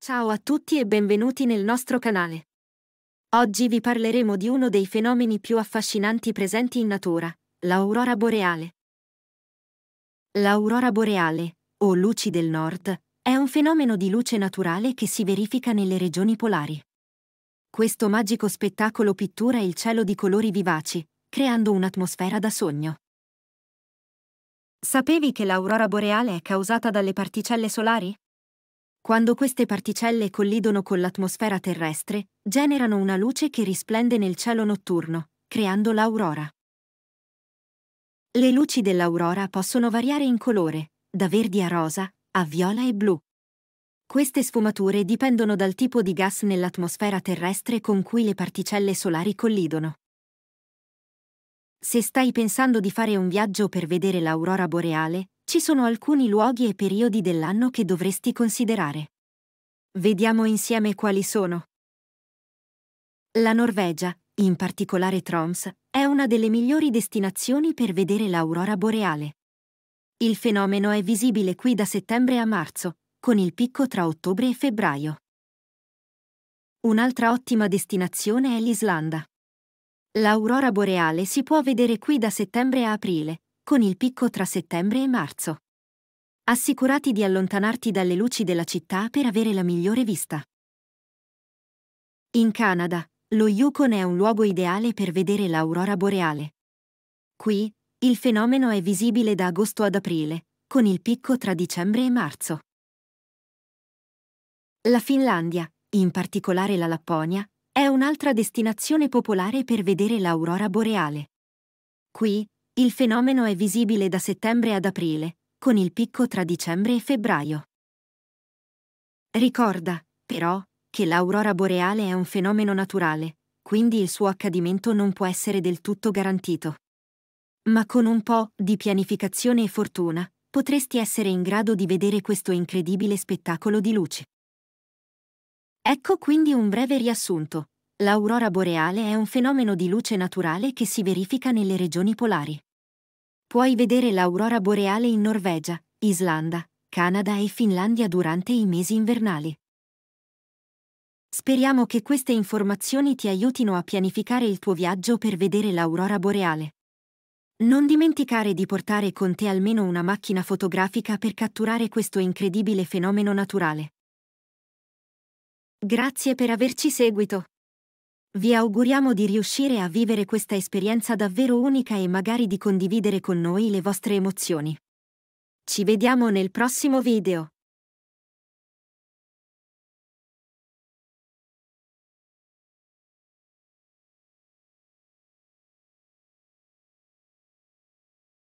Ciao a tutti e benvenuti nel nostro canale. Oggi vi parleremo di uno dei fenomeni più affascinanti presenti in natura, l'aurora boreale. L'aurora boreale, o luci del nord, è un fenomeno di luce naturale che si verifica nelle regioni polari. Questo magico spettacolo pittura il cielo di colori vivaci, creando un'atmosfera da sogno. Sapevi che l'aurora boreale è causata dalle particelle solari? Quando queste particelle collidono con l'atmosfera terrestre, generano una luce che risplende nel cielo notturno, creando l'aurora. Le luci dell'aurora possono variare in colore, da verdi a rosa, a viola e blu. Queste sfumature dipendono dal tipo di gas nell'atmosfera terrestre con cui le particelle solari collidono. Se stai pensando di fare un viaggio per vedere l'aurora boreale, ci sono alcuni luoghi e periodi dell'anno che dovresti considerare. Vediamo insieme quali sono. La Norvegia, in particolare Troms, è una delle migliori destinazioni per vedere l'aurora boreale. Il fenomeno è visibile qui da settembre a marzo, con il picco tra ottobre e febbraio. Un'altra ottima destinazione è l'Islanda. L'aurora boreale si può vedere qui da settembre a aprile, con il picco tra settembre e marzo. Assicurati di allontanarti dalle luci della città per avere la migliore vista. In Canada, lo Yukon è un luogo ideale per vedere l'aurora boreale. Qui, il fenomeno è visibile da agosto ad aprile, con il picco tra dicembre e marzo. La Finlandia, in particolare la Lapponia, è un'altra destinazione popolare per vedere l'aurora boreale. Qui, il fenomeno è visibile da settembre ad aprile, con il picco tra dicembre e febbraio. Ricorda, però, che l'aurora boreale è un fenomeno naturale, quindi il suo accadimento non può essere del tutto garantito. Ma con un po' di pianificazione e fortuna, potresti essere in grado di vedere questo incredibile spettacolo di luci. Ecco quindi un breve riassunto. L'aurora boreale è un fenomeno di luce naturale che si verifica nelle regioni polari. Puoi vedere l'aurora boreale in Norvegia, Islanda, Canada e Finlandia durante i mesi invernali. Speriamo che queste informazioni ti aiutino a pianificare il tuo viaggio per vedere l'aurora boreale. Non dimenticare di portare con te almeno una macchina fotografica per catturare questo incredibile fenomeno naturale. Grazie per averci seguito. Vi auguriamo di riuscire a vivere questa esperienza davvero unica e magari di condividere con noi le vostre emozioni. Ci vediamo nel prossimo video.